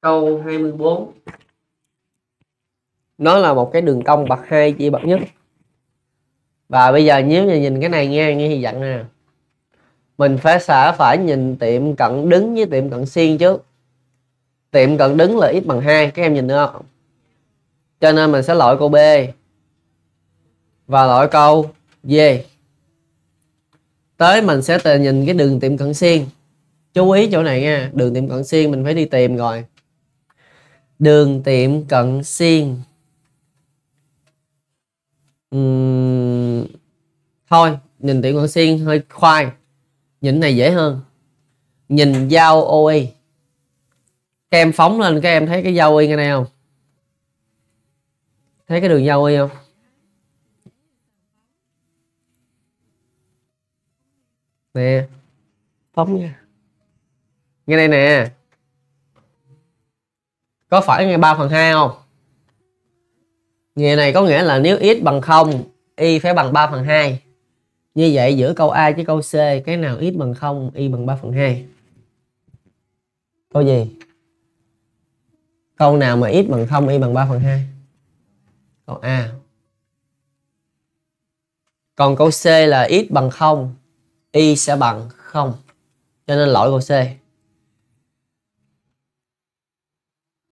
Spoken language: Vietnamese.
câu 24 nó là một cái đường cong bậc hai chia bậc nhất và bây giờ nếu như nhìn cái này nghe như thì dặn nè mình phải xả phải nhìn tiệm cận đứng với tiệm cận xiên trước tiệm cận đứng là x bằng hai các em nhìn được không cho nên mình sẽ loại câu B và loại câu D tới mình sẽ nhìn cái đường tiệm cận xiên chú ý chỗ này nha đường tiệm cận xiên mình phải đi tìm rồi đường tiệm cận xiên uhm, thôi nhìn tiệm cận xiên hơi khoai nhìn này dễ hơn nhìn dao OE các em phóng lên các em thấy cái dao OE ngay này không thấy cái đường dao OE không nè phóng nha ngay đây nè có phải ngay 3 phần 2 không Nghĩa này có nghĩa là nếu x bằng 0 y phải bằng 3 phần 2 như vậy giữa câu A với câu C cái nào x bằng 0 y bằng 3 phần 2 câu gì câu nào mà x bằng 0 y bằng 3 phần 2 câu A còn câu C là x bằng 0 y sẽ bằng 0 cho nên lỗi câu C